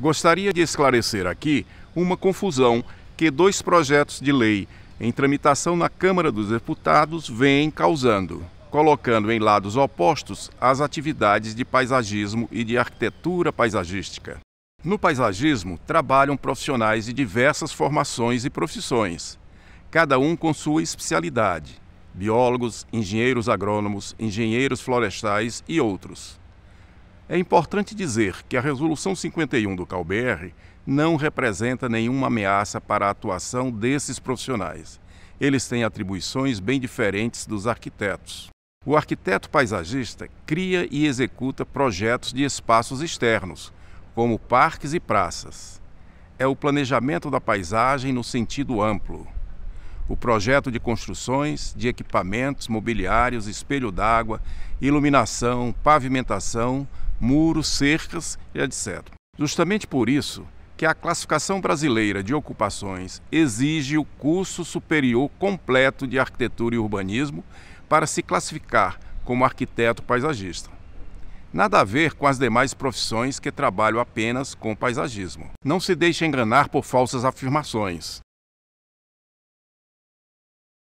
Gostaria de esclarecer aqui uma confusão que dois projetos de lei em tramitação na Câmara dos Deputados vêm causando, colocando em lados opostos as atividades de paisagismo e de arquitetura paisagística. No paisagismo, trabalham profissionais de diversas formações e profissões, cada um com sua especialidade: biólogos, engenheiros agrônomos, engenheiros florestais e outros. É importante dizer que a Resolução 51 do CalBR não representa nenhuma ameaça para a atuação desses profissionais. Eles têm atribuições bem diferentes dos arquitetos. O arquiteto paisagista cria e executa projetos de espaços externos, como parques e praças. É o planejamento da paisagem no sentido amplo. O projeto de construções, de equipamentos, mobiliários, espelho d'água, iluminação, pavimentação, muros, cercas e etc. Justamente por isso que a classificação brasileira de ocupações exige o curso superior completo de arquitetura e urbanismo para se classificar como arquiteto paisagista. Nada a ver com as demais profissões que trabalham apenas com paisagismo. Não se deixe enganar por falsas afirmações.